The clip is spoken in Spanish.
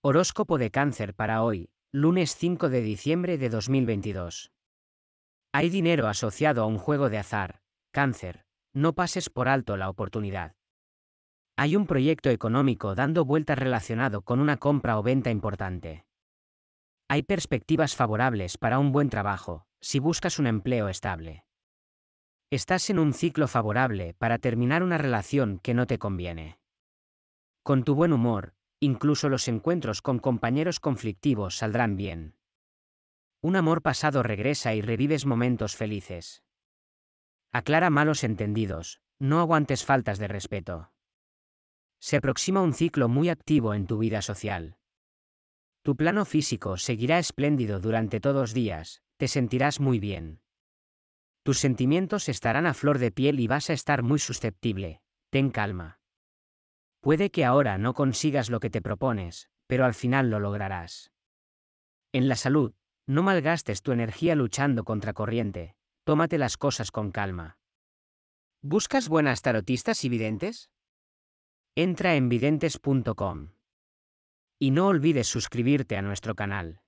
Horóscopo de cáncer para hoy, lunes 5 de diciembre de 2022. Hay dinero asociado a un juego de azar, cáncer, no pases por alto la oportunidad. Hay un proyecto económico dando vueltas relacionado con una compra o venta importante. Hay perspectivas favorables para un buen trabajo, si buscas un empleo estable. Estás en un ciclo favorable para terminar una relación que no te conviene. Con tu buen humor, Incluso los encuentros con compañeros conflictivos saldrán bien. Un amor pasado regresa y revives momentos felices. Aclara malos entendidos, no aguantes faltas de respeto. Se aproxima un ciclo muy activo en tu vida social. Tu plano físico seguirá espléndido durante todos días, te sentirás muy bien. Tus sentimientos estarán a flor de piel y vas a estar muy susceptible, ten calma. Puede que ahora no consigas lo que te propones, pero al final lo lograrás. En la salud, no malgastes tu energía luchando contra corriente, tómate las cosas con calma. ¿Buscas buenas tarotistas y videntes? Entra en videntes.com. Y no olvides suscribirte a nuestro canal.